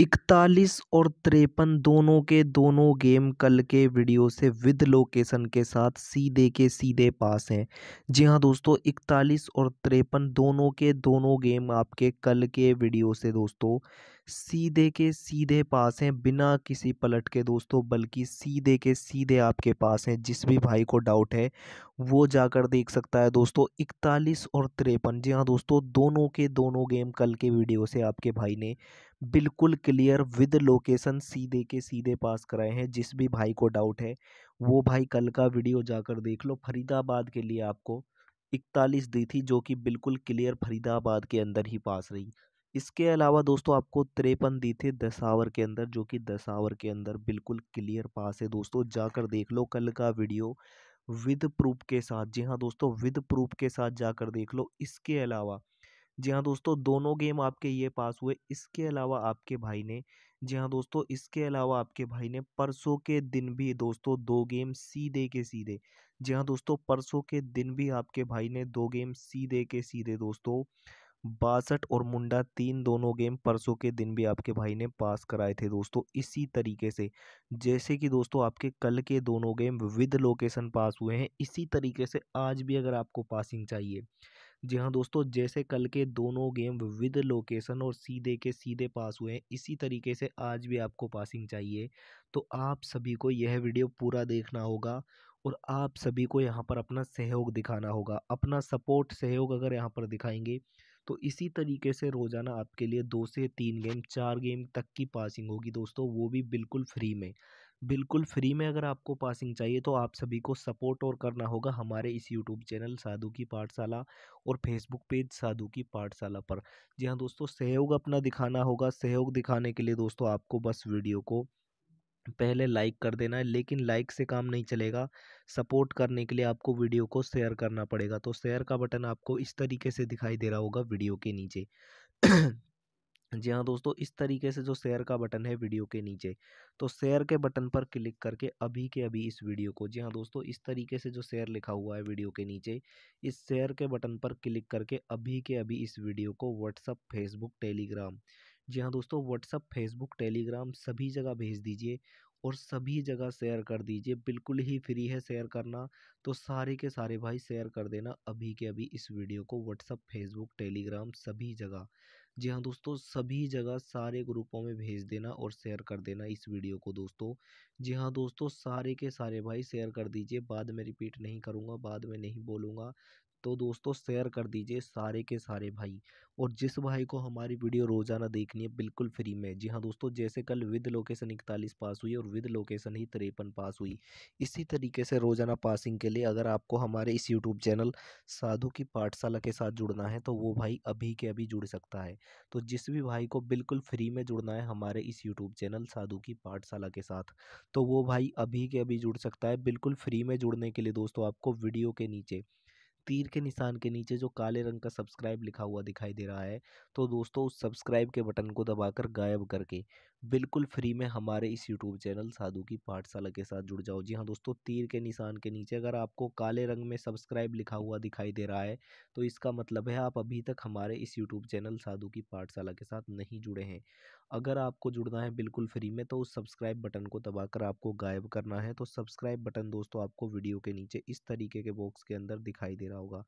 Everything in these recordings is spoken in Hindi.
इकतालीस और तिरपन दोनों के दोनों गेम कल के वीडियो से विद लोकेशन के साथ सीधे के सीधे पास हैं जी हाँ दोस्तों इकतालीस और तिरपन दोनों के दोनों गेम आपके कल के वीडियो से दोस्तों सीधे के सीधे पास हैं बिना किसी पलट के दोस्तों बल्कि सीधे के सीधे आपके पास हैं जिस भी भाई को डाउट है वो जाकर देख सकता है दोस्तों इकतालीस और तिरपन जी हाँ दोस्तों दोनों के दोनों गेम कल के वीडियो से आपके भाई ने बिल्कुल क्लियर विद लोकेशन सीधे के सीधे पास कराए हैं जिस भी भाई को डाउट है वो भाई कल का वीडियो जाकर देख लो फरीदाबाद के लिए आपको इकतालीस दी थी जो कि बिल्कुल क्लियर फरीदाबाद के अंदर ही पास रही इसके अलावा दोस्तों आपको त्रेपन दी थी दस आवर के अंदर जो कि दस आवर के अंदर बिल्कुल क्लियर पास है दोस्तों जाकर देख लो कल का वीडियो विद प्रूफ के साथ जी हाँ दोस्तों विद प्रूफ के साथ जाकर देख लो इसके अलावा जी हाँ दोस्तों दोनों गेम आपके ये पास हुए इसके अलावा आपके भाई ने जी हाँ दोस्तों इसके अलावा आपके भाई ने परसों के दिन भी दोस्तों दो गेम सीधे के सीधे जी हाँ दोस्तों परसों के दिन भी आपके भाई ने दो गेम सीधे के सीधे दोस्तों बासठ और मुंडा तीन दोनों गेम परसों के दिन भी आपके भाई ने पास कराए थे दोस्तों इसी तरीके से जैसे कि दोस्तों आपके कल के दोनों गेम विद लोकेशन पास हुए हैं इसी तरीके से आज भी अगर आपको पासिंग चाहिए जी हाँ दोस्तों जैसे कल के दोनों गेम विद लोकेशन और सीधे के सीधे पास हुए हैं इसी तरीके से आज भी आपको पासिंग चाहिए तो आप सभी को यह वीडियो पूरा देखना होगा और आप सभी को यहाँ पर अपना सहयोग दिखाना होगा अपना सपोर्ट सहयोग अगर यहाँ पर दिखाएंगे तो इसी तरीके से रोज़ाना आपके लिए दो से तीन गेम चार गेम तक की पासिंग होगी दोस्तों वो भी बिल्कुल फ्री में बिल्कुल फ्री में अगर आपको पासिंग चाहिए तो आप सभी को सपोर्ट और करना होगा हमारे इस यूट्यूब चैनल साधु की पाठशाला और फेसबुक पेज साधु की पाठशाला पर जी हाँ दोस्तों सहयोग अपना दिखाना होगा सहयोग दिखाने के लिए दोस्तों आपको बस वीडियो को पहले लाइक कर देना है लेकिन लाइक से काम नहीं चलेगा सपोर्ट करने के लिए आपको वीडियो को शेयर करना पड़ेगा तो शेयर का बटन आपको इस तरीके से दिखाई दे रहा होगा वीडियो के नीचे जी हाँ दोस्तों इस तरीके से जो शेयर का बटन है वीडियो के नीचे तो शेयर के बटन पर क्लिक करके अभी के अभी इस वीडियो को जी हाँ दोस्तों इस तरीके से जो शेयर लिखा हुआ है वीडियो के नीचे इस शेयर के बटन पर क्लिक करके अभी के अभी इस वीडियो को व्हाट्सअप फेसबुक टेलीग्राम जी हाँ दोस्तों व्हाट्सअप फेसबुक टेलीग्राम सभी जगह भेज दीजिए और सभी जगह शेयर कर दीजिए बिल्कुल ही फ्री है शेयर करना तो सारे के सारे भाई शेयर कर देना अभी के अभी इस वीडियो को व्हाट्सअप फेसबुक टेलीग्राम सभी जगह जी हाँ दोस्तों सभी जगह सारे ग्रुपों में भेज देना और शेयर कर देना इस वीडियो को दोस्तों जी हाँ दोस्तों सारे के सारे भाई शेयर कर दीजिए बाद में रिपीट नहीं करूँगा बाद में नहीं बोलूँगा तो दोस्तों शेयर कर दीजिए सारे के सारे भाई और जिस भाई को हमारी वीडियो रोज़ाना देखनी है बिल्कुल फ्री में जी हाँ दोस्तों जैसे कल विद लोकेशन इकतालीस पास हुई और विद लोकेशन ही तिरपन पास हुई इसी तरीके से रोज़ाना पासिंग के लिए अगर आपको हमारे इस यूट्यूब चैनल साधु की पाठशाला के साथ जुड़ना है तो वो भाई अभी के अभी जुड़ सकता है तो जिस भी भाई को बिल्कुल फ्री में जुड़ना है हमारे इस यूट्यूब चैनल साधु की पाठशाला के साथ तो वो भाई अभी के अभी जुड़ सकता है बिल्कुल फ्री में जुड़ने के लिए दोस्तों आपको वीडियो के नीचे तीर के निशान के नीचे जो काले रंग का सब्सक्राइब लिखा हुआ दिखाई दे रहा है तो दोस्तों उस सब्सक्राइब के बटन को दबाकर गायब करके बिल्कुल फ्री में हमारे इस यूट्यूब चैनल साधु की पाठशाला के साथ जुड़ जाओ जी हाँ दोस्तों तीर के निशान के नीचे अगर आपको काले रंग में सब्सक्राइब लिखा हुआ दिखाई दे रहा है तो इसका मतलब है आप अभी तक हमारे इस यूट्यूब चैनल साधु की पाठशाला के साथ नहीं जुड़े हैं अगर आपको जुड़ना है बिल्कुल फ्री में तो उस सब्सक्राइब बटन को दबाकर आपको गायब करना है तो सब्सक्राइब बटन दोस्तों आपको वीडियो के नीचे इस तरीके के बॉक्स के अंदर दिखाई दे रहा होगा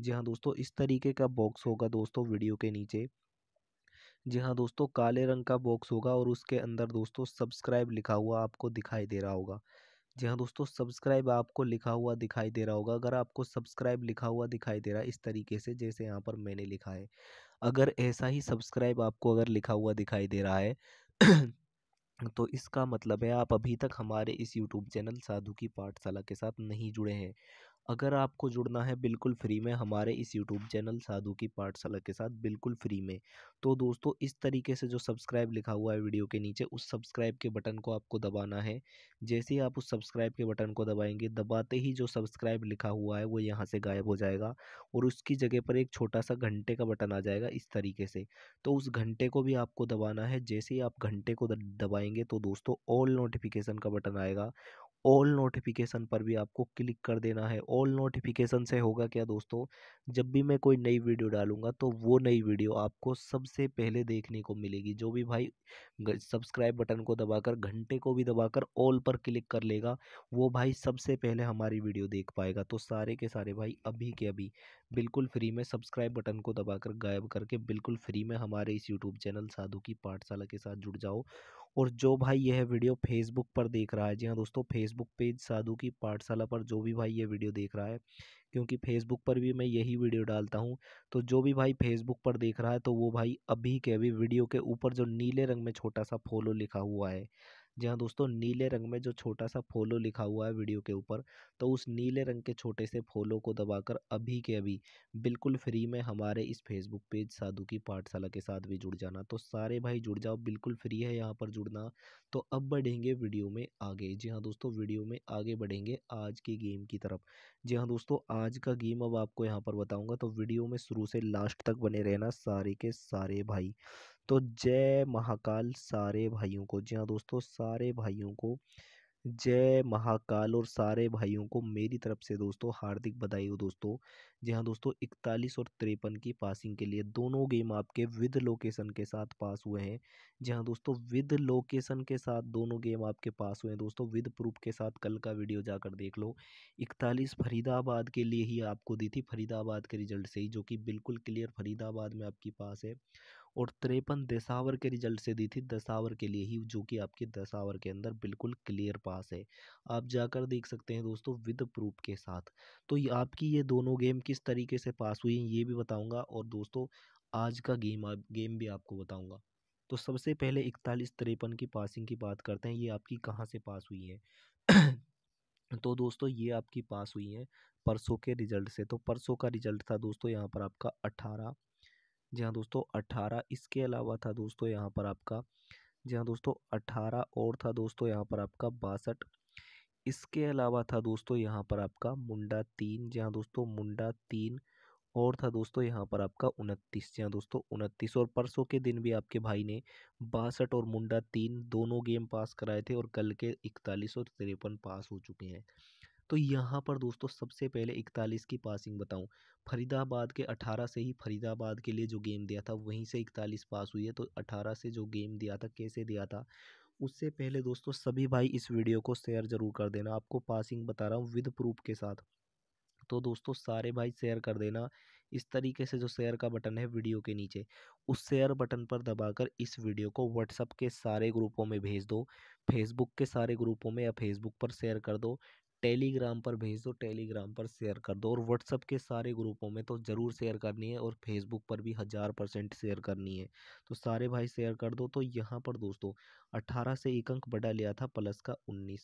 जी हाँ दोस्तों इस तरीके का बॉक्स होगा दोस्तों वीडियो के नीचे जी हाँ दोस्तों काले रंग का बॉक्स होगा और उसके अंदर दोस्तों सब्सक्राइब लिखा हुआ आपको दिखाई दे रहा होगा जी हाँ दोस्तों सब्सक्राइब आपको लिखा हुआ दिखाई दे रहा होगा अगर आपको सब्सक्राइब लिखा हुआ दिखाई दे रहा है इस तरीके से जैसे यहाँ पर मैंने लिखा है अगर ऐसा ही सब्सक्राइब आपको अगर लिखा हुआ दिखाई दे रहा है तो इसका मतलब है आप अभी तक हमारे इस यूट्यूब चैनल साधु की पाठशाला के साथ नहीं जुड़े हैं अगर आपको जुड़ना है बिल्कुल फ्री में हमारे इस यूट्यूब चैनल साधु की पाठशाला के साथ बिल्कुल फ्री में तो दोस्तों इस तरीके से जो सब्सक्राइब लिखा हुआ है वीडियो के नीचे उस सब्सक्राइब के बटन को आपको दबाना है जैसे ही आप उस सब्सक्राइब के बटन को दबाएंगे दबाते ही जो सब्सक्राइब लिखा हुआ है वो यहाँ से गायब हो जाएगा और उसकी जगह पर एक छोटा सा घंटे का बटन आ जाएगा इस तरीके से तो उस घंटे को भी आपको दबाना है जैसे ही आप घंटे को दबाएंगे तो दोस्तों ऑल नोटिफिकेशन का बटन आएगा ऑल नोटिफिकेशन पर भी आपको क्लिक कर देना है ऑल नोटिफिकेशन से होगा क्या दोस्तों जब भी मैं कोई नई वीडियो डालूंगा तो वो नई वीडियो आपको सबसे पहले देखने को मिलेगी जो भी भाई सब्सक्राइब बटन को दबाकर घंटे को भी दबाकर ऑल पर क्लिक कर लेगा वो भाई सबसे पहले हमारी वीडियो देख पाएगा तो सारे के सारे भाई अभी के अभी बिल्कुल फ्री में सब्सक्राइब बटन को दबाकर गायब करके बिल्कुल फ्री में हमारे इस यूट्यूब चैनल साधु की पाठशाला के साथ जुड़ जाओ और जो भाई यह वीडियो फेसबुक पर देख रहा है जी हाँ दोस्तों फेसबुक पेज साधु की पाठशाला पर जो भी भाई ये वीडियो देख रहा है क्योंकि फेसबुक पर भी मैं यही वीडियो डालता हूँ तो जो भी भाई फेसबुक पर देख रहा है तो वो भाई अभी के अभी वीडियो के ऊपर जो नीले रंग में छोटा सा फॉलो लिखा हुआ है हाँ दोस्तों नीले रंग में जो छोटा सा फॉलो लिखा हुआ है वीडियो के ऊपर तो उस नीले रंग के छोटे से फॉलो को दबाकर अभी के अभी बिल्कुल फ्री में हमारे इस फेसबुक पेज साधु की पाठशाला के साथ भी जुड़ जाना तो सारे भाई जुड़ जाओ बिल्कुल फ्री है यहाँ पर जुड़ना तो अब बढ़ेंगे वीडियो में आगे जी हाँ दोस्तों वीडियो में आगे बढ़ेंगे आज के गेम की तरफ जी हाँ दोस्तों आज का गेम अब आपको यहाँ पर बताऊँगा तो वीडियो में शुरू से लास्ट तक बने रहना सारे के सारे भाई तो जय महाकाल सारे भाइयों को जी हाँ दोस्तों सारे भाइयों को जय महाकाल और सारे भाइयों को मेरी तरफ से दोस्तों हार्दिक बधाई हो दोस्तों जी हाँ दोस्तों इकतालीस और तिरपन की पासिंग के लिए दोनों गेम आपके विद लोकेशन के साथ पास हुए हैं जी हाँ दोस्तों विद लोकेशन के साथ दोनों गेम आपके पास हुए हैं दोस्तों विद प्रूफ के साथ कल का वीडियो जाकर देख लो इकतालीस फरीदाबाद के लिए ही आपको दी थी फरीदाबाद के रिजल्ट से ही जो कि बिल्कुल क्लियर फरीदाबाद में आपकी पास है और तिरपन दशावर के रिजल्ट से दी थी दशावर के लिए ही जो कि आपके दशावर के अंदर बिल्कुल क्लियर पास है आप जाकर देख सकते हैं दोस्तों विद प्रूफ के साथ तो ये आपकी ये दोनों गेम किस तरीके से पास हुई ये भी बताऊँगा और दोस्तों आज का गेम आप गेम भी आपको बताऊँगा तो सबसे पहले इकतालीस तिरपन की पासिंग की बात करते हैं ये आपकी कहाँ से पास हुई है तो दोस्तों ये आपकी पास हुई है परसों के रिजल्ट से तो परसों का रिजल्ट था दोस्तों यहाँ पर आपका अठारह जी हाँ दोस्तों अट्ठारह इसके अलावा था दोस्तों यहाँ पर आपका जी हाँ दोस्तों अट्ठारह और था दोस्तों यहाँ पर आपका बासठ इसके अलावा था दोस्तों यहाँ पर आपका मुंडा तीन जी हाँ दोस्तों मुंडा तीन और था दोस्तों यहाँ पर आपका उनतीस जी हाँ दोस्तों उनतीस और परसों के दिन भी आपके भाई ने बासठ और मुंडा तीन दोनों गेम पास कराए थे और कल के इकतालीस और तिरपन पास हो चुके हैं तो यहाँ पर दोस्तों सबसे पहले इकतालीस की पासिंग बताऊँ फरीदाबाद के अठारह से ही फरीदाबाद के लिए जो गेम दिया था वहीं से इकतालीस पास हुई है तो अठारह से जो गेम दिया था कैसे दिया था उससे पहले दोस्तों सभी भाई इस वीडियो को शेयर ज़रूर कर देना आपको पासिंग बता रहा हूँ विद प्रूफ के साथ तो दोस्तों सारे भाई शेयर कर देना इस तरीके से जो शेयर का बटन है वीडियो के नीचे उस शेयर बटन पर दबाकर इस वीडियो को व्हाट्सअप के सारे ग्रुपों में भेज दो फेसबुक के सारे ग्रुपों में या फेसबुक पर शेयर कर दो टेलीग्राम पर भेज दो टेलीग्राम पर शेयर कर दो और व्हाट्सअप के सारे ग्रुपों में तो ज़रूर शेयर करनी है और फेसबुक पर भी हज़ार परसेंट शेयर करनी है तो सारे भाई शेयर कर दो तो यहाँ पर दोस्तों अट्ठारह से एक अंक बड़ा लिया था प्लस का उन्नीस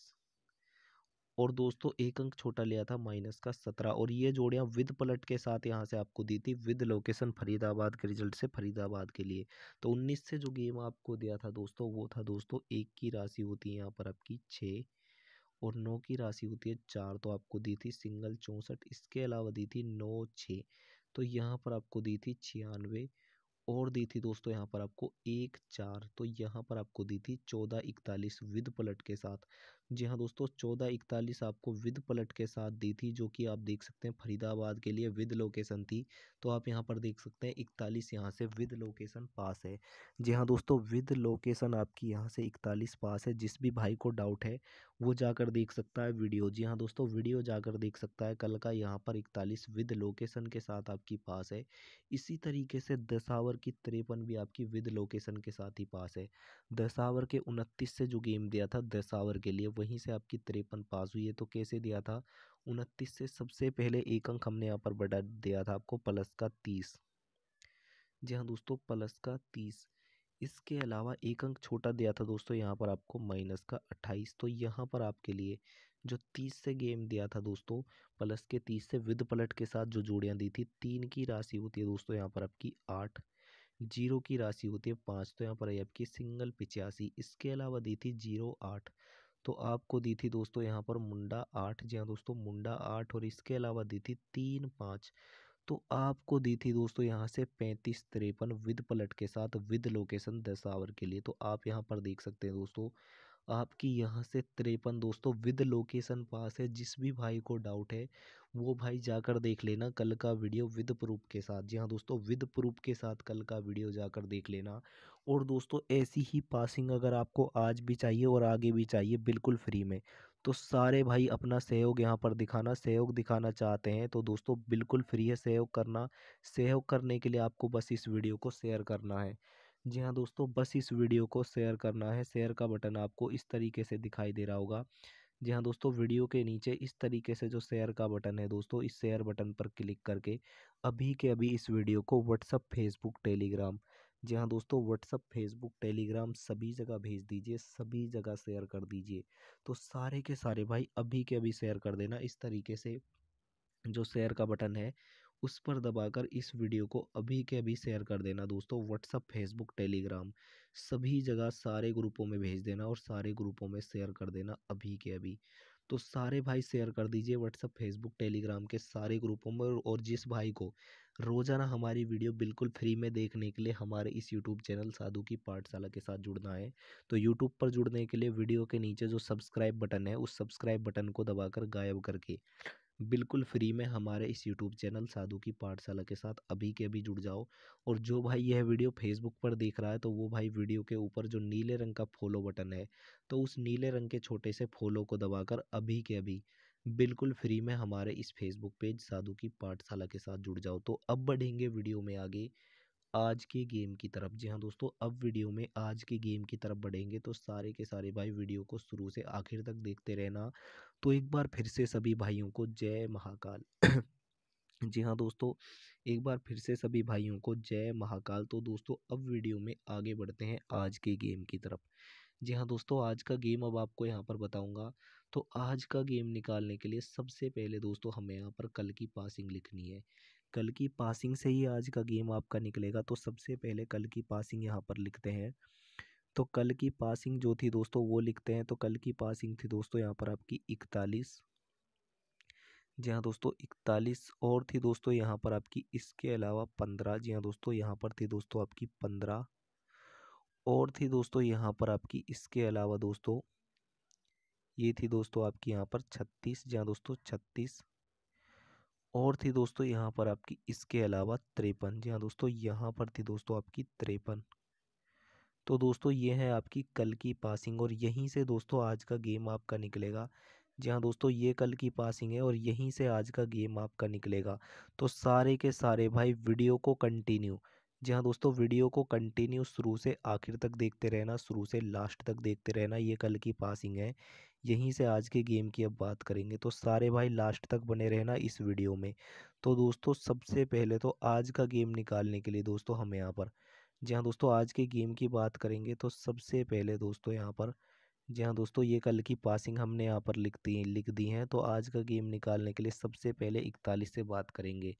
और दोस्तों एक अंक छोटा लिया था माइनस का सत्रह और ये जोड़ियाँ विद पलट के साथ यहाँ से आपको दी थी विद लोकेशन फरीदाबाद के रिजल्ट से फरीदाबाद के लिए तो उन्नीस से जो गेम आपको दिया था दोस्तों वो था दोस्तों एक की राशि होती है यहाँ पर आपकी छः और नौ की राशि होती है चार तो आपको दी थी सिंगल चौंसठ इसके अलावा दी थी नौ छः तो यहाँ पर आपको दी थी छियानवे और दी थी दोस्तों यहाँ पर आपको एक चार तो यहाँ पर आपको दी थी चौदह इकतालीस विद पलट के साथ जी हाँ दोस्तों चौदह इकतालीस आपको विद पलट के साथ दी थी जो कि आप देख सकते हैं फरीदाबाद के लिए विद लोकेशन थी तो आप यहाँ पर देख सकते हैं इकतालीस यहाँ से विद लोकेशन पास है जी हाँ दोस्तों विद लोकेशन आपकी यहाँ से इकतालीस पास है जिस भी भाई को डाउट है वो जाकर देख सकता है वीडियो जी हाँ दोस्तों वीडियो जाकर देख सकता है कल का यहाँ पर इकतालीस विद लोकेशन के साथ आपकी पास है इसी तरीके से दशावर की तिरपन भी आपकी विद लोकेशन के साथ ही पास है दशावर के उनतीस से जो गेम दिया था दशावर के लिए वहीं से आपकी तिरपन पास हुई है तो कैसे दिया था उनतीस से सबसे पहले एक अंक हमने यहाँ पर बढ़ा दिया था आपको प्लस का तीस जी हाँ दोस्तों प्लस का तीस इसके अलावा एक अंक छोटा दिया था दोस्तों यहाँ पर आपको माइनस का अट्ठाईस तो यहाँ पर आपके लिए जो तीस से गेम दिया था दोस्तों प्लस के तीस से विद पलट के साथ जो जोड़ियाँ दी थी तीन की राशि होती है दोस्तों यहाँ पर आपकी आठ जीरो की राशि होती है पाँच तो यहाँ पर आई आपकी सिंगल पिचासी इसके अलावा दी थी जीरो आठ तो आपको दी थी दोस्तों यहाँ पर मुंडा आठ जी हाँ दोस्तों मुंडा आठ और इसके अलावा दी थी तीन पाँच तो आपको दी थी दोस्तों यहाँ से पैंतीस तिरपन विद पलट के साथ विद लोकेशन दस आवर के लिए तो आप यहाँ पर देख सकते हैं दोस्तों आपकी यहाँ से तिरपन दोस्तों विद लोकेशन पास है जिस भी भाई को डाउट है वो भाई जाकर देख लेना कल का वीडियो विद प्रूफ के साथ जी हाँ दोस्तों विद प्रूफ के साथ कल का वीडियो जाकर देख लेना और दोस्तों ऐसी ही पासिंग अगर आपको आज भी चाहिए और आगे भी चाहिए बिल्कुल फ्री में तो सारे भाई अपना सहयोग यहाँ पर दिखाना सहयोग दिखाना चाहते हैं तो दोस्तों बिल्कुल फ्री है सहयोग करना सहयोग करने के लिए आपको बस इस वीडियो को शेयर करना है जी हाँ दोस्तों बस इस वीडियो को शेयर करना है शेयर का बटन आपको इस तरीके से दिखाई दे रहा होगा जी हाँ दोस्तों वीडियो के नीचे इस तरीके से जो शेयर का बटन है दोस्तों इस शेयर बटन पर क्लिक करके अभी के अभी इस वीडियो को व्हाट्सअप फेसबुक टेलीग्राम जी हाँ दोस्तों व्हाट्सअप फेसबुक टेलीग्राम सभी जगह भेज दीजिए सभी जगह शेयर कर दीजिए तो सारे के सारे भाई अभी के अभी शेयर कर देना इस तरीके से जो शेयर का बटन है उस पर दबाकर इस वीडियो को अभी के अभी शेयर कर देना दोस्तों व्हाट्सअप फेसबुक टेलीग्राम सभी जगह सारे ग्रुपों में भेज देना और सारे ग्रुपों में शेयर कर देना अभी के अभी तो सारे भाई शेयर कर दीजिए व्हाट्सअप फेसबुक टेलीग्राम के सारे ग्रुपों में और जिस भाई को रोज़ाना हमारी वीडियो बिल्कुल फ्री में देखने के लिए हमारे इस यूट्यूब चैनल साधु की पाठशाला के साथ जुड़ना है तो यूट्यूब पर जुड़ने के लिए वीडियो के नीचे जो सब्सक्राइब बटन है उस सब्सक्राइब बटन को दबाकर गायब करके बिल्कुल फ्री में हमारे इस यूट्यूब चैनल साधु की पाठशाला के साथ अभी के अभी जुड़ जाओ और जो भाई यह वीडियो फेसबुक पर देख रहा है तो वो भाई वीडियो के ऊपर जो नीले रंग का फॉलो बटन है तो उस नीले रंग के छोटे से फॉलो को दबाकर अभी के अभी बिल्कुल फ्री में हमारे इस फेसबुक पेज साधु की पाठशाला के साथ जुड़ जाओ तो अब बढ़ेंगे वीडियो में आगे आज के गेम की तरफ जी हाँ दोस्तों अब वीडियो में आज के गेम की तरफ बढ़ेंगे तो सारे के सारे भाई वीडियो को शुरू से आखिर तक देखते रहना तो एक बार फिर से सभी भाइयों को जय महाकाल जी हाँ दोस्तों एक बार फिर से सभी भाइयों को जय महाकाल तो दोस्तों अब वीडियो में आगे बढ़ते हैं आज के गेम की तरफ जी हाँ दोस्तों आज का गेम अब आपको यहाँ पर बताऊँगा तो आज का गेम निकालने के लिए सबसे पहले दोस्तों हमें यहाँ पर कल की पासिंग लिखनी है कल की पासिंग से ही आज का गेम आपका निकलेगा तो सबसे पहले कल की पासिंग यहाँ पर लिखते हैं तो कल की पासिंग जो थी दोस्तों वो लिखते हैं तो कल की पासिंग थी दोस्तों यहाँ पर आपकी इकतालीस जी हाँ दोस्तों इकतालीस और थी दोस्तों यहाँ पर आपकी इसके अलावा पंद्रह जी हाँ दोस्तों यहाँ पर थी दोस्तों आपकी पंद्रह और थी दोस्तों यहाँ पर आपकी इसके अलावा दोस्तों ये थी दोस्तों आपकी यहाँ पर छत्तीस जी हाँ दोस्तों छत्तीस और थी दोस्तों यहाँ पर आपकी इसके अलावा तिरपन जी हाँ दोस्तों यहाँ पर थी दोस्तों आपकी तिरपन तो दोस्तों ये है आपकी कल की पासिंग और यहीं से दोस्तों आज का गेम आपका निकलेगा जी हाँ दोस्तों ये कल की पासिंग है और यहीं से आज का गेम आपका निकलेगा तो सारे के सारे भाई वीडियो को कंटिन्यू जी हाँ दोस्तों वीडियो को कंटिन्यू शुरू से आखिर तक देखते रहना शुरू से लास्ट तक देखते रहना ये कल की पासिंग है यहीं से आज के गेम की अब बात करेंगे तो सारे भाई लास्ट तक बने रहना इस वीडियो में तो दोस्तों सबसे पहले तो आज का गेम निकालने के लिए दोस्तों हमें यहाँ पर जी हाँ दोस्तों आज के गेम की बात करेंगे तो सबसे पहले दोस्तों यहाँ पर जी हाँ दोस्तों ये कल की पासिंग हमने यहाँ पर लिखती लिख दी हैं तो आज का गेम निकालने के लिए सबसे पहले इकतालीस से बात करेंगे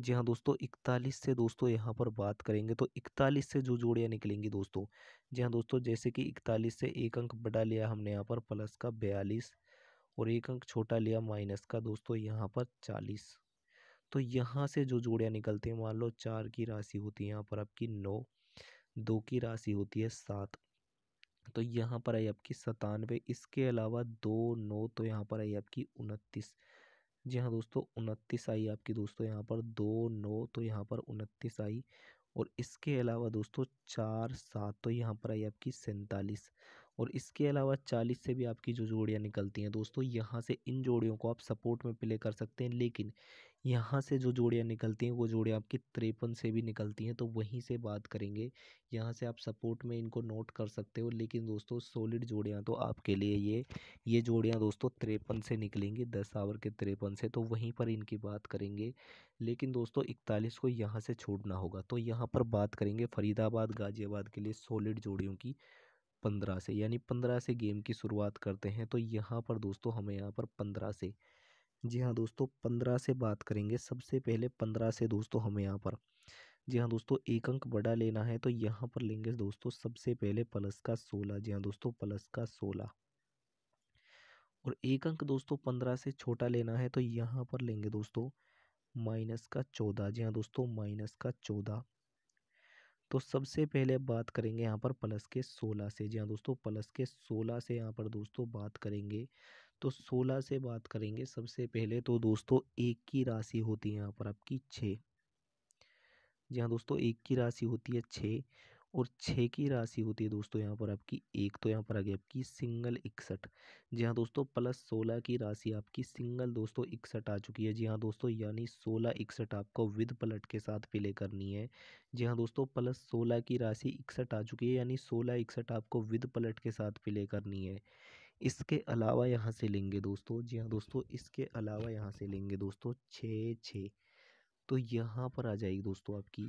जी हाँ दोस्तों इकतालीस से दोस्तों यहाँ पर बात करेंगे तो इकतालीस से जो जोड़ियाँ निकलेंगी दोस्तों जी हाँ दोस्तों जैसे कि इकतालीस से एक अंक बड़ा लिया हमने यहाँ पर प्लस का बयालीस और एक अंक छोटा लिया माइनस का दोस्तों यहाँ पर चालीस तो यहाँ से जो जोड़ियाँ निकलती हैं मान लो चार की राशि होती है यहाँ पर आपकी नौ दो की राशि होती है सात तो यहाँ पर आई आपकी सतानवे इसके अलावा दो नौ तो यहाँ पर आई आपकी उनतीस जी हाँ दोस्तों उनतीस आई आपकी दोस्तों यहाँ पर दो नौ तो यहाँ पर उनतीस आई और इसके अलावा दोस्तों चार सात तो यहाँ पर आई आपकी सैंतालीस और इसके अलावा चालीस से भी आपकी जो जोड़ियाँ निकलती हैं दोस्तों यहाँ से इन जोड़ियों को आप सपोर्ट में प्ले कर सकते हैं लेकिन यहाँ से जो जोड़ियाँ निकलती हैं वो जोड़ियाँ आपकी तिरपन से भी निकलती हैं तो वहीं से बात करेंगे यहाँ से आप सपोर्ट में इनको नोट कर सकते हो लेकिन दोस्तों सॉलिड जोड़ियाँ तो आपके लिए ये ये जोड़ियाँ दोस्तों तिरपन से निकलेंगी दस आवर के तिरपन से तो वहीं पर इनकी बात करेंगे लेकिन दोस्तों इकतालीस को यहाँ से छोड़ना होगा तो यहाँ पर बात करेंगे फरीदाबाद गाज़ियाबाद के लिए सॉलिड जोड़ियों की पंद्रह से यानी पंद्रह से गेम की शुरुआत करते हैं तो यहाँ पर दोस्तों हमें यहाँ पर पंद्रह से जी हाँ दोस्तों पंद्रह से बात करेंगे सबसे पहले पंद्रह से दोस्तों हमें यहाँ पर जी हाँ दोस्तों एक अंक बड़ा लेना है तो यहाँ पर लेंगे दोस्तों सबसे पहले प्लस का सोलह जी हाँ दोस्तों प्लस का सोलह और एक अंक दोस्तों पंद्रह से छोटा लेना है तो यहाँ पर लेंगे दोस्तों माइनस का चौदह जी हाँ दोस्तों माइनस का चौदह तो सबसे पहले बात करेंगे यहाँ पर प्लस के सोलह से जी हाँ दोस्तों प्लस के सोलह से यहाँ पर दोस्तों बात करेंगे तो सोलह से बात करेंगे सबसे पहले तो दोस्तों एक की राशि होती है यहाँ पर आपकी छः जी हाँ दोस्तों एक की राशि होती है छः और छः की राशि होती है दोस्तों यहाँ पर आपकी एक तो यहाँ पर आ गई आपकी सिंगल इकसठ जी हाँ दोस्तों प्लस सोलह की राशि आपकी सिंगल दोस्तों इकसठ आ चुकी है जी हाँ दोस्तों यानी सोलह इकसठ आपको विद पलट के साथ प्ले करनी है जी हाँ दोस्तों प्लस सोलह की राशि इकसठ आ चुकी है यानी सोलह इकसठ आपको विद पलट के साथ प्ले करनी है इसके अलावा यहाँ से लेंगे दोस्तों जी हाँ दोस्तों इसके अलावा यहाँ से लेंगे दोस्तों छः छः तो यहाँ पर आ जाएगी दोस्तों आपकी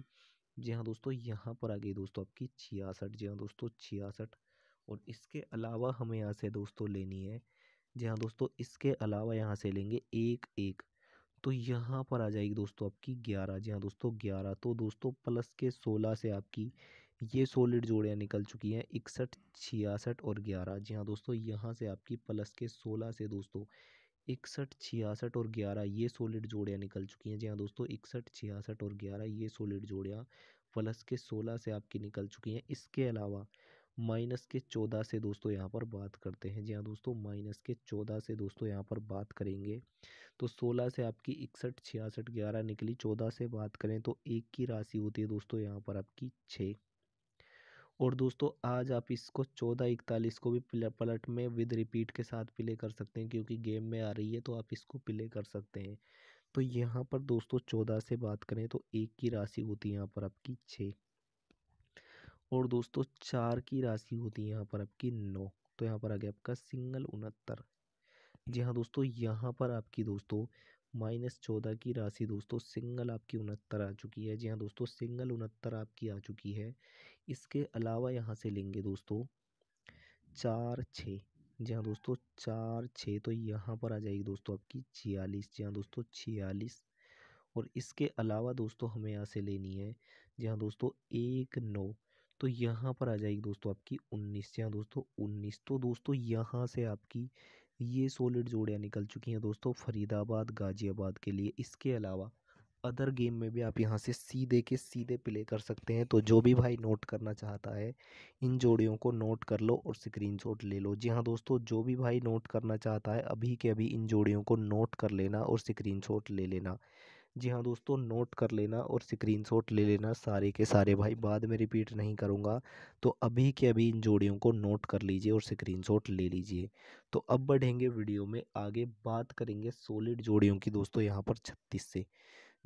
जी हाँ दोस्तों यहाँ पर आ गई दोस्तों आपकी छियासठ जी हाँ दोस्तों छियासठ और इसके अलावा हमें यहाँ से दोस्तों लेनी है जी हाँ दोस्तों इसके अलावा यहाँ से लेंगे एक एक तो यहाँ पर आ जाएगी दोस्तों आपकी ग्यारह जी हाँ दोस्तों ग्यारह तो दोस्तों प्लस के सोलह से आपकी ये सोलिड जोड़ियाँ निकल चुकी हैं इकसठ छियासठ और ग्यारह जी हाँ दोस्तों यहाँ से आपकी प्लस के सोलह से दोस्तों इकसठ छियासठ और ग्यारह ये सोलिड जोड़ियाँ निकल चुकी हैं जी हाँ दोस्तों इकसठ छियासठ और ग्यारह ये सोलिड जोड़ियाँ प्लस के सोलह से आपकी निकल चुकी हैं इसके अलावा माइनस के चौदह से दोस्तों यहाँ पर बात करते हैं जी हाँ दोस्तों माइनस के चौदह से दोस्तों यहाँ पर बात करेंगे तो सोलह से आपकी इकसठ छियासठ ग्यारह निकली चौदह से बात करें तो एक की राशि होती है दोस्तों यहाँ पर आपकी छः और दोस्तों आज आप इसको चौदह इकतालीस को भी पलट में विद रिपीट के साथ प्ले कर सकते हैं क्योंकि गेम में आ रही है तो आप इसको प्ले कर सकते हैं तो यहाँ पर दोस्तों चौदह से बात करें तो एक की राशि होती है यहाँ पर आपकी छः और दोस्तों चार की राशि होती है यहाँ पर आपकी नौ तो यहाँ पर आ गया आपका सिंगल उनहत्तर जी हाँ दोस्तों यहाँ पर आपकी दोस्तों माइनस चौदह की राशि दोस्तों सिंगल आपकी उनहत्तर आ चुकी है जी हाँ दोस्तों सिंगल उनहत्तर आपकी आ चुकी है इसके अलावा यहाँ से लेंगे दोस्तों चार छः जी हाँ दोस्तों चार छः तो यहाँ पर आ जाएगी दोस्तों आपकी छियालीस जी हाँ दोस्तों छियालीस और इसके अलावा दोस्तों हमें यहाँ से लेनी है जी हाँ दोस्तों एक नौ तो यहाँ पर आ जाएगी दोस्तों आपकी उन्नीस जी हाँ दोस्तों उन्नीस तो दोस्तों यहाँ से आपकी ये सॉलिड जोड़ियाँ निकल चुकी हैं दोस्तों फरीदाबाद गाज़ियाबाद के लिए इसके अलावा अदर गेम में भी आप यहाँ से सीधे के सीधे प्ले कर सकते हैं तो जो भी भाई नोट करना चाहता है इन जोड़ियों को नोट कर लो और स्क्रीनशॉट ले लो जी हाँ दोस्तों जो भी भाई नोट करना चाहता है अभी के अभी इन जोड़ियों को नोट कर लेना और स्क्रीनशॉट ले लेना जी हाँ दोस्तों नोट कर लेना और स्क्रीनशॉट ले लेना सारे के सारे भाई बाद में रिपीट नहीं करूँगा तो अभी के अभी इन जोड़ियों को नोट कर लीजिए और स्क्रीनशॉट ले लीजिए तो अब बढ़ेंगे वीडियो में आगे बात करेंगे सोलिड जोड़ियों की दोस्तों यहाँ पर छत्तीस से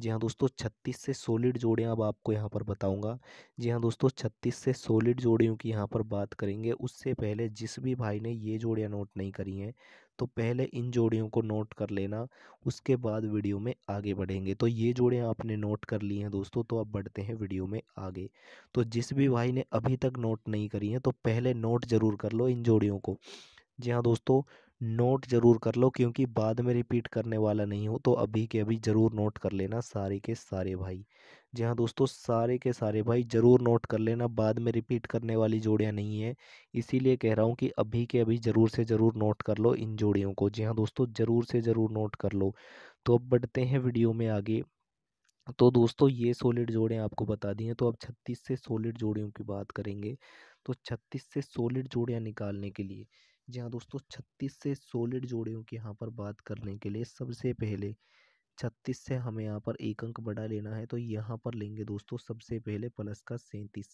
जी हाँ दोस्तों छत्तीस से सोलिड जोड़े अब आपको यहाँ पर बताऊँगा जी हाँ दोस्तों छत्तीस से सोलिड जोड़ियों की यहाँ पर बात करेंगे उससे पहले जिस भी भाई ने ये जोड़ियाँ नोट नहीं करी हैं तो पहले इन जोड़ियों को नोट कर लेना उसके बाद वीडियो में आगे बढ़ेंगे तो ये जोड़ियाँ आपने नोट कर ली हैं दोस्तों तो अब बढ़ते हैं वीडियो में आगे तो जिस भी भाई ने अभी तक नोट नहीं करी हैं तो पहले नोट ज़रूर कर लो इन जोड़ियों को जी हाँ दोस्तों नोट ज़रूर कर लो क्योंकि बाद में रिपीट करने वाला नहीं हो तो अभी के अभी ज़रूर नोट कर लेना सारे के सारे भाई जी हाँ दोस्तों सारे के सारे भाई ज़रूर नोट कर लेना बाद में रिपीट करने वाली जोड़ियाँ नहीं है इसीलिए कह रहा हूँ कि अभी के अभी ज़रूर से ज़रूर नोट कर लो इन जोड़ियों को जी हाँ दोस्तों ज़रूर से ज़रूर नोट कर लो तो अब बढ़ते हैं वीडियो में आगे तो दोस्तों ये सॉलिड जोड़ियाँ आपको बता दी हैं तो अब छत्तीस से सोलिड जोड़ियों की बात करेंगे तो छत्तीस से सोलिड जोड़ियाँ निकालने के लिए जी हाँ दोस्तों छत्तीस से सोलिड जोड़ियों की यहाँ पर बात करने के लिए सबसे पहले छत्तीस से हमें यहाँ पर एक अंक बड़ा लेना है तो यहाँ पर लेंगे दोस्तों सबसे पहले प्लस का सैंतीस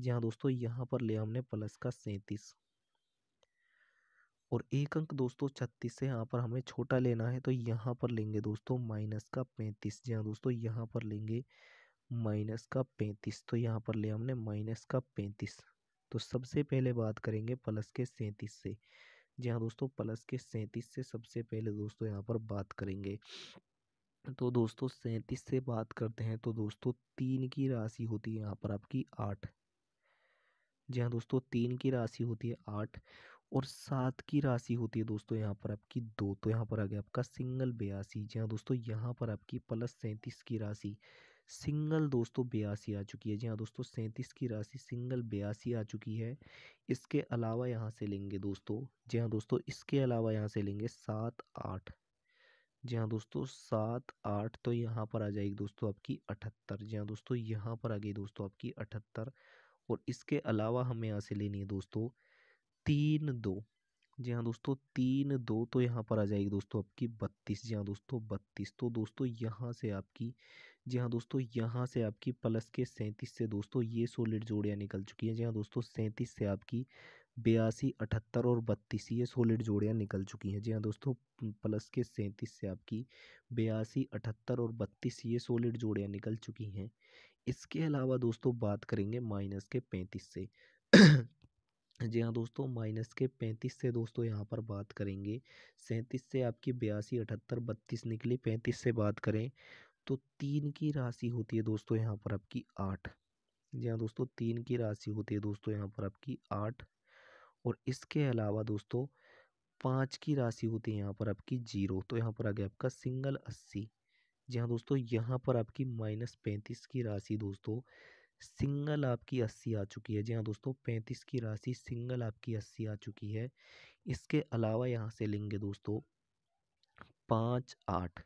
जी हाँ दोस्तों यहाँ पर लिया हमने प्लस का सैंतीस और एक अंक दोस्तों छत्तीस से यहाँ पर हमें छोटा लेना है तो यहाँ पर लेंगे दोस्तों माइनस का पैंतीस जी हाँ दोस्तों यहाँ पर लेंगे माइनस का पैंतीस तो यहाँ पर लिया हमने माइनस का पैंतीस तो सबसे पहले बात करेंगे प्लस के सैंतीस से जी हाँ दोस्तों प्लस के सैंतीस से सबसे पहले दोस्तों यहाँ पर बात करेंगे तो दोस्तों सैंतीस से बात करते हैं तो दोस्तों तीन की राशि होती है यहाँ पर आपकी आठ जी हाँ दोस्तों तीन की राशि होती है आठ और सात की राशि होती है दोस्तों यहाँ पर आपकी दो तो यहाँ पर आ गया आपका सिंगल बयासी जी हाँ दोस्तों यहाँ पर आपकी प्लस सैंतीस की राशि सिंगल दोस्तों बयासी आ चुकी है जी हाँ दोस्तों सैंतीस की राशि सिंगल बयासी आ चुकी है इसके अलावा यहाँ से लेंगे दोस्तों जी हाँ दोस्तों इसके अलावा यहाँ से लेंगे सात आठ जी हाँ दोस्तों सात आठ तो यहाँ पर आ जाएगी दोस्तों आपकी अठहत्तर जी हाँ दोस्तों यहाँ पर आ गई दोस्तों आपकी अठहत्तर और इसके अलावा हमें यहाँ से लेनी है दोस्तों तीन दो जी हाँ दोस्तों तीन दो तो यहाँ पर आ जाएगी दोस्तों आपकी बत्तीस जी हाँ दोस्तों बत्तीस तो दोस्तों यहाँ से आपकी जी हाँ दोस्तों यहाँ से आपकी प्लस के सैंतीस से दोस्तों ये सोलिड जोड़ियाँ निकल चुकी हैं जी हाँ दोस्तों सैंतीस से आपकी बयासी अठहत्तर और बत्तीस ये सोलिड जोड़ियाँ निकल चुकी हैं जी हाँ दोस्तों प्लस के सैंतीस से आपकी बयासी अठहत्तर और बत्तीस ये सोलिड जोड़ियाँ निकल चुकी हैं इसके अलावा दोस्तों बात करेंगे माइनस के पैंतीस से जी हाँ दोस्तों माइनस के पैंतीस से दोस्तों यहाँ पर बात करेंगे सैंतीस से आपकी बयासी अठहत्तर बत्तीस निकली पैंतीस से बात करें तो तीन की राशि होती है दोस्तों यहाँ पर आपकी आठ जी हाँ दोस्तों तीन की राशि होती है दोस्तों यहाँ पर आपकी आठ और इसके अलावा दोस्तों पाँच की राशि होती है यहाँ पर आपकी जीरो तो यहाँ पर आ गया आपका सिंगल अस्सी जी हाँ दोस्तों यहाँ पर आपकी माइनस पैंतीस की राशि दोस्तों सिंगल आपकी अस्सी आ चुकी है जी हाँ दोस्तों पैंतीस की राशि सिंगल आपकी अस्सी आ चुकी है इसके अलावा यहाँ से लेंगे दोस्तों पाँच आठ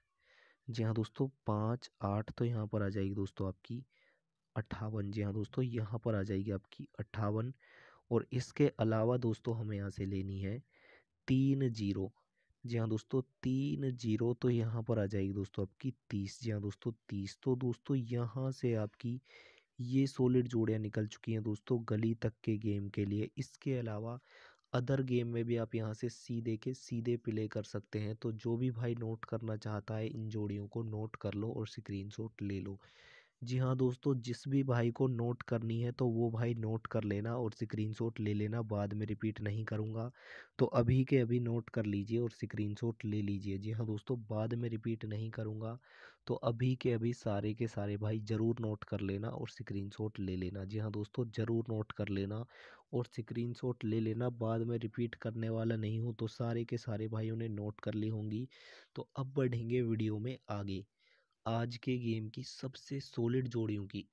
जी हाँ दोस्तों पाँच आठ तो यहाँ पर आ जाएगी दोस्तों आपकी अट्ठावन जी हाँ दोस्तों यहाँ पर आ जाएगी आपकी अट्ठावन और इसके अलावा दोस्तों हमें यहाँ से लेनी है तीन जीरो जी हाँ दोस्तों तीन जीरो तो यहाँ पर आ जाएगी दोस्तों आपकी तीस जी हाँ दोस्तों तीस तो दोस्तों यहाँ से आपकी ये सॉलिड जोड़ियाँ निकल चुकी हैं दोस्तों गली तक के गेम के लिए इसके अलावा अदर गेम में भी आप यहाँ से सीधे के सीधे प्ले कर सकते हैं तो जो भी भाई नोट करना चाहता है इन जोड़ियों को नोट कर लो और स्क्रीन ले लो जी हाँ दोस्तों जिस भी भाई को नोट करनी है तो वो भाई नोट कर लेना और स्क्रीनशॉट ले लेना बाद में रिपीट नहीं करूँगा तो अभी के अभी नोट कर लीजिए और स्क्रीनशॉट ले लीजिए जी हाँ दोस्तों बाद में रिपीट नहीं करूँगा तो अभी के अभी सारे के सारे भाई ज़रूर नोट कर लेना और शॉट ले लेना जी हाँ दोस्तों ज़रूर नोट कर लेना और शॉट ले लेना बाद में रिपीट करने वाला नहीं हूँ तो सारे के सारे भाइयों ने नोट कर ली होंगी तो अब बढ़ेंगे वीडियो में आगे आज के गेम की सबसे सॉलिड जोड़ियों की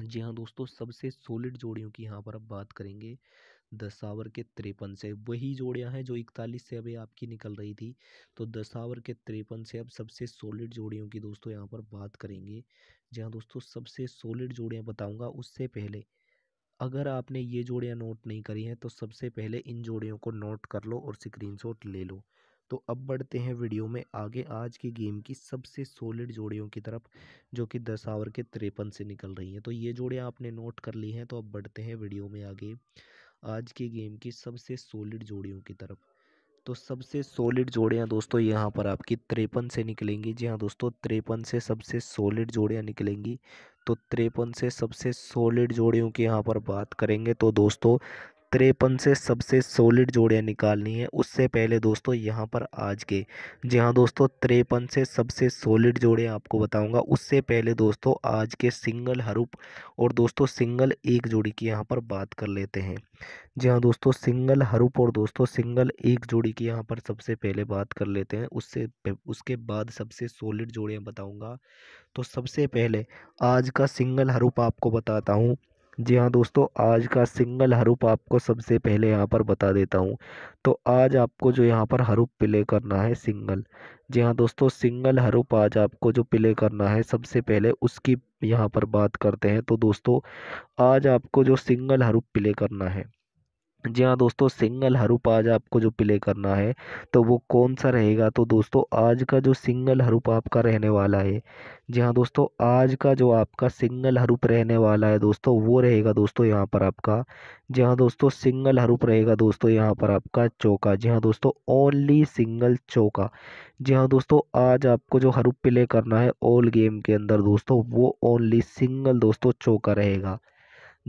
जी हाँ दोस्तों सबसे सॉलिड जोड़ियों की यहाँ पर अब बात करेंगे दसावर के त्रेपन से वही जोड़ियां हैं जो इकतालीस से अभी आपकी निकल रही थी तो दसावर के त्रेपन से अब सबसे सॉलिड जोड़ियों की दोस्तों यहाँ पर बात करेंगे जी हाँ दोस्तों सबसे सॉलिड जोड़ियाँ बताऊँगा उससे पहले अगर आपने ये जोड़ियाँ नोट नहीं करी हैं तो सबसे पहले इन जोड़ियों को नोट कर लो और स्क्रीन ले लो तो अब बढ़ते हैं वीडियो में आगे आज की गेम की सबसे सॉलिड जोड़ियों की तरफ जो कि दस आवर के त्रेपन से निकल रही हैं तो ये जोड़ियाँ आपने नोट कर ली हैं तो अब बढ़ते हैं वीडियो में आगे आज के गेम की सबसे सॉलिड जोड़ियों की तरफ तो सबसे सॉलिड जोड़ियाँ दोस्तों यहाँ पर आपकी त्रेपन से निकलेंगी जी हाँ दोस्तों त्रेपन से सबसे सॉलिड जोड़ियाँ निकलेंगी तो त्रेपन से सबसे सॉलिड जोड़ियों की यहाँ पर बात करेंगे तो दोस्तों तिरपन से सबसे सॉलिड जोड़ियाँ निकालनी है उससे पहले दोस्तों यहाँ पर आज के जी हाँ दोस्तों तिरपन से सबसे सॉलिड जोड़ियाँ आपको बताऊंगा उससे पहले दोस्तों आज के सिंगल हरूप और दोस्तों सिंगल एक जोड़ी की यहाँ पर बात कर लेते हैं जी हाँ दोस्तों सिंगल हरूप और दोस्तों सिंगल एक जोड़ी की यहाँ पर सबसे पहले बात कर लेते हैं उससे उसके बाद सबसे सॉलिड जोड़ियाँ बताऊँगा तो सबसे पहले आज का सिंगल हरूप आपको बताता हूँ जी हाँ दोस्तों आज का सिंगल हरूप आपको सबसे पहले यहाँ पर बता देता हूँ तो आज आपको जो यहाँ पर हरूप प्ले करना है सिंगल जी हाँ दोस्तों सिंगल हरूप आज आपको जो प्ले करना है सबसे पहले उसकी यहाँ पर बात करते हैं तो दोस्तों आज आपको जो सिंगल हरूप प्ले करना है जी हाँ दोस्तों सिंगल हरूप आज आपको जो प्ले करना है तो वो कौन सा रहेगा तो दोस्तों आज का जो सिंगल हरूप आपका रहने वाला है जी हाँ दोस्तों आज का जो आपका सिंगल हरूप रहने वाला है दोस्तों वो रहेगा दोस्तों यहाँ पर आपका जी हाँ दोस्तों सिंगल हरूप रहेगा दोस्तों यहाँ पर आपका चौका जी हाँ दोस्तों ओनली सिंगल चौका जी हाँ दोस्तों आज आपको जो हरूप प्ले करना है ऑल गेम के अंदर दोस्तों वो ओनली सिंगल दोस्तों चौका रहेगा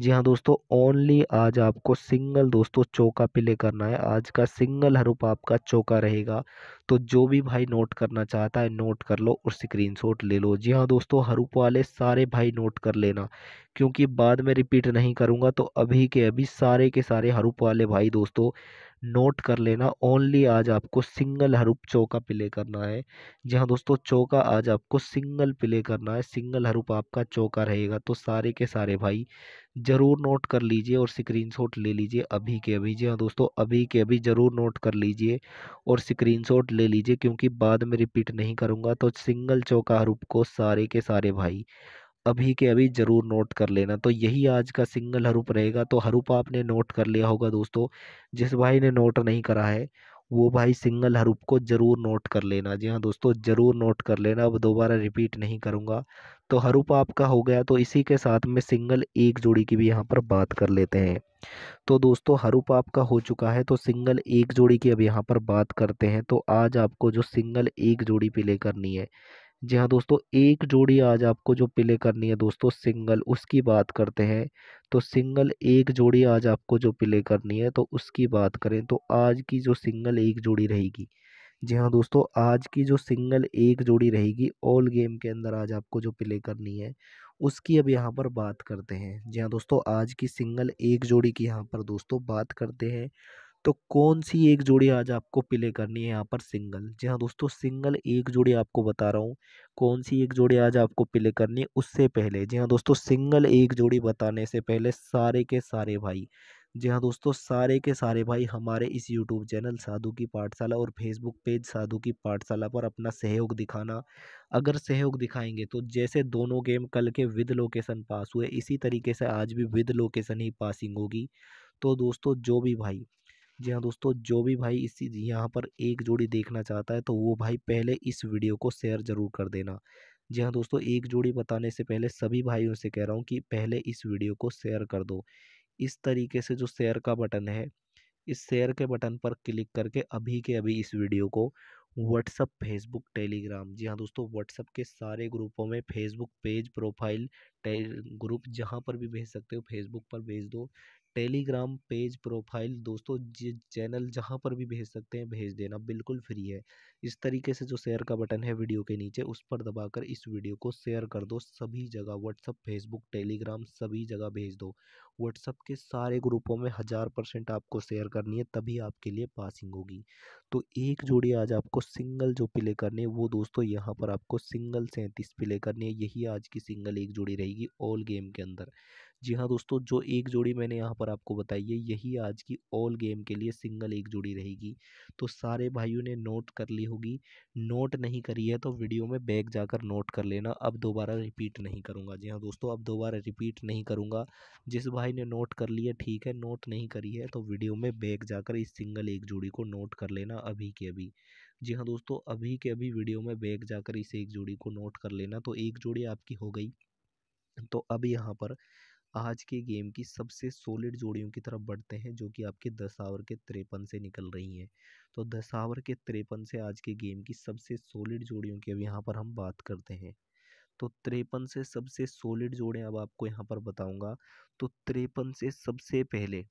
जी हाँ दोस्तों ओनली आज आपको सिंगल दोस्तों चौका प्ले करना है आज का सिंगल हरूप आपका चौका रहेगा तो जो भी भाई नोट करना चाहता है नोट कर लो और स्क्रीनशॉट ले लो जी हाँ दोस्तों हरूप वाले सारे भाई नोट कर लेना क्योंकि बाद में रिपीट नहीं करूँगा तो अभी के अभी सारे के सारे हरूप वाले भाई दोस्तों नोट कर लेना ओनली आज आपको सिंगल हरूप चौका प्ले करना है जी हाँ दोस्तों चौका आज आपको सिंगल प्ले करना है सिंगल हरूप आपका चौका रहेगा तो सारे के सारे भाई ज़रूर नोट कर लीजिए और स्क्रीनशॉट ले लीजिए अभी के अभी जी हाँ दोस्तों अभी के अभी ज़रूर नोट कर लीजिए और स्क्रीनशॉट ले लीजिए क्योंकि बाद में रिपीट नहीं करूँगा तो सिंगल चौका हरूप को सारे के सारे भाई अभी के अभी ज़रूर नोट कर लेना तो यही आज का सिंगल हरूप रहेगा तो हरूप आपने नोट कर लिया होगा दोस्तों जिस भाई ने नोट नहीं करा है वो भाई सिंगल हरूप को ज़रूर नोट कर लेना जी हाँ दोस्तों ज़रूर नोट कर लेना अब दोबारा रिपीट नहीं करूँगा तो हरूप आपका हो गया तो इसी के साथ में सिंगल एक जोड़ी की भी यहाँ पर बात कर लेते हैं तो दोस्तों हरूप आपका हो चुका है तो सिंगल एक जोड़ी की अब यहाँ पर बात करते हैं तो आज आपको जो सिंगल एक जोड़ी पे ले करनी है जी हाँ दोस्तों एक जोड़ी आज आपको जो प्ले करनी है दोस्तों सिंगल उसकी बात करते हैं तो सिंगल एक जोड़ी आज आपको जो प्ले करनी है तो उसकी बात करें तो आज की जो सिंगल एक जोड़ी रहेगी जी हाँ दोस्तों आज की जो सिंगल एक जोड़ी रहेगी ऑल गेम के अंदर आज आपको जो प्ले करनी है उसकी अब यहाँ पर बात करते हैं जी हाँ दोस्तों आज की सिंगल एक जोड़ी की यहाँ पर दोस्तों बात करते हैं तो कौन सी एक जोड़ी आज आपको प्ले करनी है यहाँ पर सिंगल जी हाँ दोस्तों सिंगल एक जोड़ी आपको बता रहा हूँ कौन सी एक जोड़ी आज आपको प्ले करनी है उससे पहले जी हाँ दोस्तों सिंगल एक जोड़ी बताने से पहले सारे के सारे भाई जी हाँ दोस्तों सारे के सारे भाई हमारे इस यूट्यूब चैनल साधु की पाठशाला और फेसबुक पेज साधु की पाठशाला पर अपना सहयोग दिखाना अगर सहयोग दिखाएंगे तो जैसे दोनों गेम कल के विद लोकेशन पास हुए इसी तरीके से आज भी विद लोकेशन ही पासिंग होगी तो दोस्तों जो भी भाई जी हाँ दोस्तों जो भी भाई इसी यहाँ पर एक जोड़ी देखना चाहता है तो वो भाई पहले इस वीडियो को शेयर ज़रूर कर देना जी हाँ दोस्तों एक जोड़ी बताने से पहले सभी भाइयों से कह रहा हूँ कि पहले इस वीडियो को शेयर कर दो इस तरीके से जो शेयर का बटन है इस शेयर के बटन पर क्लिक करके अभी के अभी इस वीडियो को व्हाट्सअप फेसबुक टेलीग्राम जी हाँ दोस्तों व्हाट्सअप के सारे ग्रुपों में फेसबुक पेज प्रोफाइल ग्रुप जहाँ पर भी भेज सकते हो फेसबुक पर भेज दो टेलीग्राम पेज प्रोफाइल दोस्तों जिस चैनल जहाँ पर भी भेज सकते हैं भेज देना बिल्कुल फ्री है इस तरीके से जो शेयर का बटन है वीडियो के नीचे उस पर दबाकर इस वीडियो को शेयर कर दो सभी जगह व्हाट्सअप फेसबुक टेलीग्राम सभी जगह भेज दो व्हाट्सअप के सारे ग्रुपों में हज़ार परसेंट आपको शेयर करनी है तभी आपके लिए पासिंग होगी तो एक जोड़ी आज आपको सिंगल जो प्ले करनी है वो दोस्तों यहाँ पर आपको सिंगल सैंतीस प्ले करनी है यही आज की सिंगल एक जोड़ी रहेगी ऑल गेम के अंदर जी हाँ दोस्तों जो एक जोड़ी मैंने यहाँ पर आपको बताई है यही आज की ऑल गेम के लिए सिंगल एक जोड़ी रहेगी तो सारे भाइयों ने नोट कर ली होगी नोट नहीं करी है तो वीडियो में बैग जाकर नोट कर लेना अब दोबारा रिपीट नहीं करूँगा जी हाँ दोस्तों अब दोबारा रिपीट नहीं करूँगा जिस भाई ने नोट कर लिया ठीक है नोट नहीं करी है तो वीडियो में बैग जाकर इस सिंगल एक जोड़ी को नोट कर लेना अभी के अभी जी हाँ दोस्तों अभी के अभी वीडियो में बैग जाकर इस एक जोड़ी को नोट कर लेना तो एक जोड़ी आपकी हो गई तो अब यहाँ पर आज के गेम की सबसे सॉलिड जोड़ियों की तरफ बढ़ते हैं जो कि आपके दसावर के त्रेपन से निकल रही हैं तो दसावर के त्रेपन से आज के गेम की सबसे सॉलिड जोड़ियों की अब यहाँ पर हम बात करते हैं तो त्रेपन से सबसे सॉलिड जोड़े अब आपको यहाँ पर बताऊँगा तो त्रेपन से सबसे पहले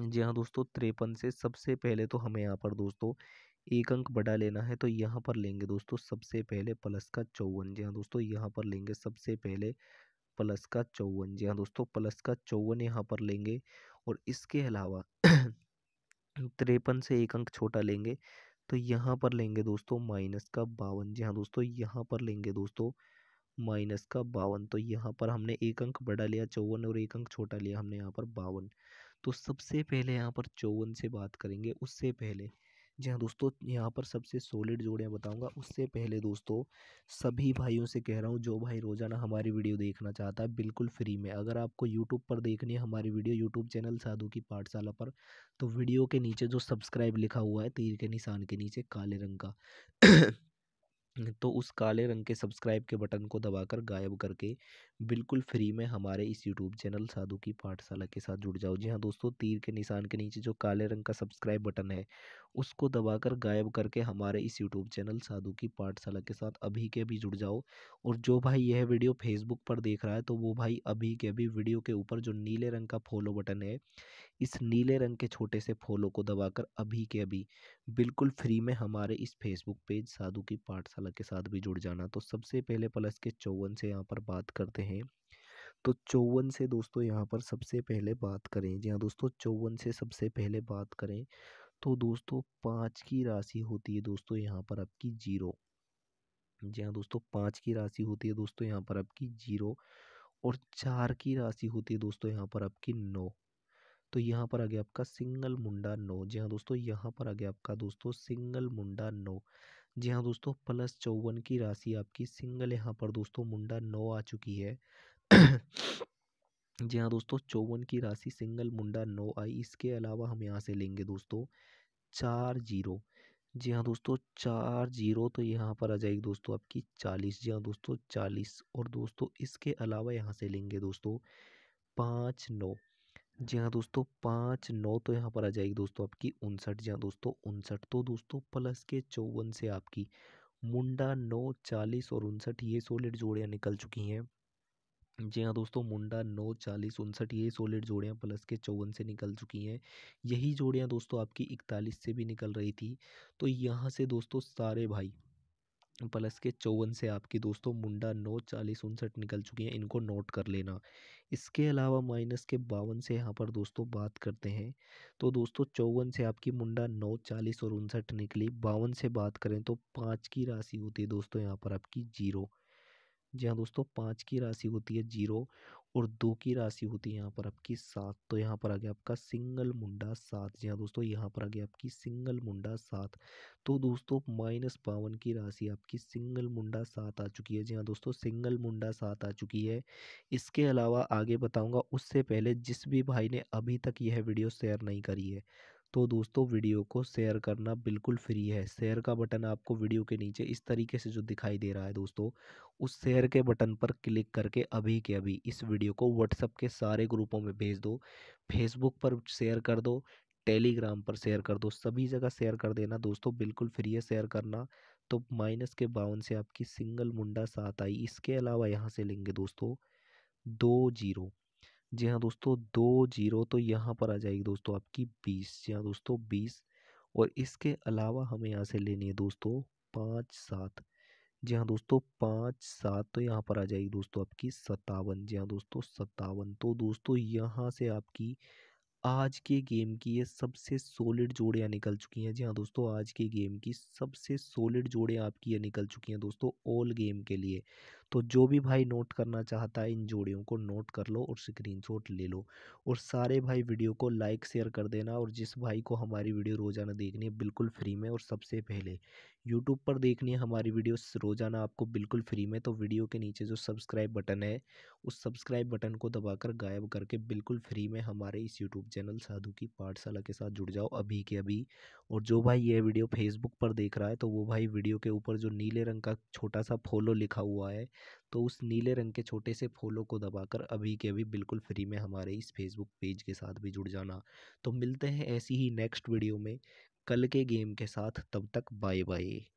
जी हाँ दोस्तों त्रेपन से सबसे पहले तो हमें यहाँ पर दोस्तों एक अंक बड़ा लेना है तो यहाँ पर लेंगे दोस्तों सबसे पहले प्लस का चौवन जी हाँ दोस्तों यहाँ पर लेंगे सबसे पहले प्लस का चौवन जी हाँ दोस्तों प्लस का चौवन यहाँ पर लेंगे और इसके अलावा त्रेपन से एक अंक छोटा लेंगे तो यहाँ पर लेंगे दोस्तों माइनस का बावन जी हाँ दोस्तों यहाँ पर लेंगे दोस्तों माइनस का बावन तो यहाँ पर हमने एक अंक बड़ा लिया चौवन और एक अंक छोटा लिया हमने यहाँ पर बावन तो सबसे पहले यहाँ पर चौवन से बात करेंगे उससे पहले जी हाँ दोस्तों यहाँ पर सबसे सॉलिड जोड़ियाँ बताऊंगा उससे पहले दोस्तों सभी भाइयों से कह रहा हूँ जो भाई रोज़ाना हमारी वीडियो देखना चाहता है बिल्कुल फ्री में अगर आपको यूट्यूब पर देखनी है हमारी वीडियो यूट्यूब चैनल साधु की पाठशाला पर तो वीडियो के नीचे जो सब्सक्राइब लिखा हुआ है तीर के निशान के नीचे काले रंग का तो उस काले रंग के सब्सक्राइब के बटन को दबाकर गायब करके बिल्कुल फ्री में हमारे इस यूट्यूब चैनल साधु की पाठशाला के साथ जुड़ जाओ जी हाँ दोस्तों तीर के निशान के नीचे जो काले रंग का सब्सक्राइब बटन है उसको दबाकर गायब करके हमारे इस यूट्यूब चैनल साधु की पाठशाला के साथ अभी के अभी जुड़ जाओ और जो भाई यह वीडियो फेसबुक पर देख रहा है तो वो भाई अभी के अभी वीडियो के ऊपर जो नीले रंग का फॉलो बटन है इस नीले रंग के छोटे से फॉलो को दबाकर अभी के अभी बिल्कुल फ्री में हमारे इस फेसबुक पेज साधु की पाठशाला फलक के साथ भी जुड़ जाना तो सबसे पहले प्लस के चौवन से यहाँ पर बात करते हैं तो चौवन से दोस्तों यहाँ पर सबसे पहले बात करें जी हाँ दोस्तों चौवन से सबसे पहले बात करें तो दोस्तों पाँच की राशि होती है दोस्तों यहाँ पर आपकी जीरो जी हाँ दोस्तों पाँच की राशि होती है दोस्तों यहाँ पर आपकी जीरो और चार की राशि होती है दोस्तों यहाँ पर आपकी नौ तो यहाँ पर आ गया आपका सिंगल मुंडा नौ जी हाँ दोस्तों यहाँ पर आ गया आपका दोस्तों सिंगल मुंडा नौ जी हाँ दोस्तों प्लस चौवन की राशि आपकी सिंगल यहाँ पर दोस्तों मुंडा नौ आ चुकी है जी हाँ दोस्तों चौवन की राशि सिंगल मुंडा नौ आई इसके अलावा हम यहाँ से लेंगे दोस्तों चार जीरो जी हाँ दोस्तों चार जीरो तो यहाँ पर आ जाएगी दोस्तों आपकी चालीस जी हाँ दोस्तों चालीस और दोस्तों इसके अलावा यहाँ से लेंगे दोस्तों पाँच नौ जी हाँ दोस्तों पाँच नौ तो यहाँ पर आ जाएगी दोस्तों आपकी उनसठ जी हाँ दोस्तों उनसठ तो दोस्तों प्लस के चौवन से आपकी मुंडा नौ चालीस और उनसठ ये सोलिड जोड़ियाँ निकल चुकी हैं जी हाँ दोस्तों मुंडा नौ चालीस उनसठ ये सोलिड जोड़ियाँ प्लस के चौवन से निकल चुकी हैं यही जोड़ियाँ दोस्तों आपकी इकतालीस से भी निकल रही थी तो यहाँ से दोस्तों सारे भाई प्लस के चौवन से आपकी दोस्तों मुंडा नौ चालीस उनसठ निकल चुकी हैं इनको नोट कर लेना इसके अलावा माइनस के बावन से यहाँ पर दोस्तों बात करते हैं तो दोस्तों चौवन से आपकी मुंडा नौ चालीस और उनसठ निकली बावन से बात करें तो पाँच की राशि होती है दोस्तों यहाँ पर आपकी जीरो जी हाँ दोस्तों पाँच की राशि होती है जीरो और दो की राशि होती है यहाँ पर आपकी सात तो यहाँ पर आ गया आपका सिंगल मुंडा सात जी हाँ दोस्तों यहाँ पर आ गया आपकी सिंगल मुंडा सात तो दोस्तों माइनस बावन की राशि आपकी सिंगल मुंडा सात आ चुकी है जी हाँ दोस्तों सिंगल मुंडा सात आ चुकी है इसके अलावा आगे बताऊँगा उससे पहले जिस भी भाई ने अभी तक यह वीडियो शेयर नहीं करी है तो दोस्तों वीडियो को शेयर करना बिल्कुल फ्री है शेयर का बटन आपको वीडियो के नीचे इस तरीके से जो दिखाई दे रहा है दोस्तों उस शेयर के बटन पर क्लिक करके अभी के अभी इस वीडियो को व्हाट्सअप के सारे ग्रुपों में भेज दो फेसबुक पर शेयर कर दो टेलीग्राम पर शेयर कर दो सभी जगह शेयर कर देना दोस्तों बिल्कुल फ्री है शेयर करना तो माइनस के बावन से आपकी सिंगल मुंडा साथ आई इसके अलावा यहाँ से लेंगे दोस्तों दो जीरो जी हाँ दोस्तों दो जीरो तो यहाँ पर आ जाएगी दोस्तों आपकी बीस जी हाँ दोस्तों बीस और इसके अलावा हमें यहाँ से लेनी है दोस्तों पाँच सात जी हाँ दोस्तों पाँच सात तो यहाँ पर आ जाएगी दोस्तों आपकी सत्तावन जी हाँ दोस्तों सत्तावन तो दोस्तों यहाँ से आपकी आज के गेम की ये सबसे सॉलिड जोड़ियाँ निकल चुकी हैं जी हाँ दोस्तों आज के गेम की सबसे सॉलिड जोड़ियाँ आपकी ये निकल चुकी हैं दोस्तों ऑल गेम के लिए तो जो भी भाई नोट करना चाहता है इन जोड़ियों को नोट कर लो और स्क्रीनशॉट ले लो और सारे भाई वीडियो को लाइक शेयर कर देना और जिस भाई को हमारी वीडियो रोज़ाना देखनी है बिल्कुल फ्री में और सबसे पहले यूट्यूब पर देखनी है हमारी वीडियोस रोज़ाना आपको बिल्कुल फ्री में तो वीडियो के नीचे जो सब्सक्राइब बटन है उस सब्सक्राइब बटन को दबाकर गायब करके बिल्कुल फ्री में हमारे इस यूट्यूब चैनल साधु की पाठशाला के साथ जुड़ जाओ अभी के अभी और जो भाई ये वीडियो फेसबुक पर देख रहा है तो वो भाई वीडियो के ऊपर जो नीले रंग का छोटा सा फॉलो लिखा हुआ है तो उस नीले रंग के छोटे से फॉलो को दबाकर अभी के अभी बिल्कुल फ्री में हमारे इस फेसबुक पेज के साथ भी जुड़ जाना तो मिलते हैं ऐसी ही नेक्स्ट वीडियो में कल के गेम के साथ तब तक बाय बाय